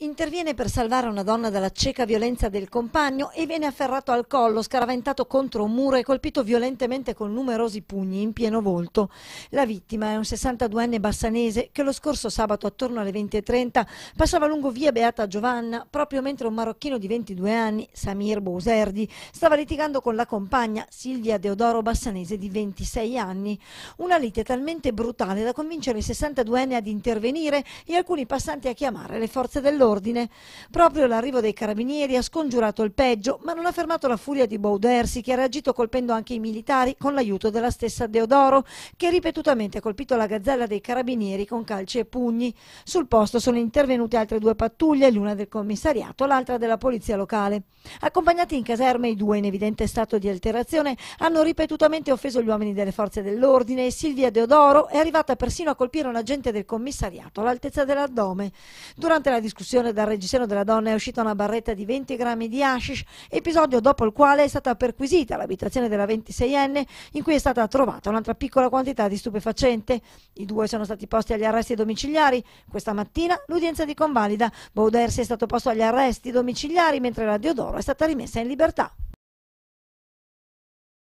Interviene per salvare una donna dalla cieca violenza del compagno e viene afferrato al collo, scaraventato contro un muro e colpito violentemente con numerosi pugni in pieno volto. La vittima è un 62enne bassanese che lo scorso sabato attorno alle 20.30 passava lungo via Beata Giovanna proprio mentre un marocchino di 22 anni, Samir Bouserdi, stava litigando con la compagna Silvia Deodoro Bassanese di 26 anni. Una lite talmente brutale da convincere il 62enne ad intervenire e alcuni passanti a chiamare le forze dell'ordine dell'ordine. Proprio l'arrivo dei carabinieri ha scongiurato il peggio, ma non ha fermato la furia di Baudersi, che ha reagito colpendo anche i militari con l'aiuto della stessa Deodoro, che ripetutamente ha colpito la gazzella dei carabinieri con calci e pugni. Sul posto sono intervenute altre due pattuglie, l'una del commissariato, l'altra della polizia locale. Accompagnati in caserma, i due, in evidente stato di alterazione, hanno ripetutamente offeso gli uomini delle forze dell'ordine e Silvia Deodoro è arrivata persino a colpire un agente del commissariato all'altezza dell'addome. Durante la discussione sezione dal reggiseno della donna è uscita una barretta di 20 grammi di hashish, episodio dopo il quale è stata perquisita l'abitazione della 26enne in cui è stata trovata un'altra piccola quantità di stupefacente. I due sono stati posti agli arresti domiciliari. Questa mattina l'udienza di convalida. Baudersi è stato posto agli arresti domiciliari mentre la Diodoro è stata rimessa in libertà.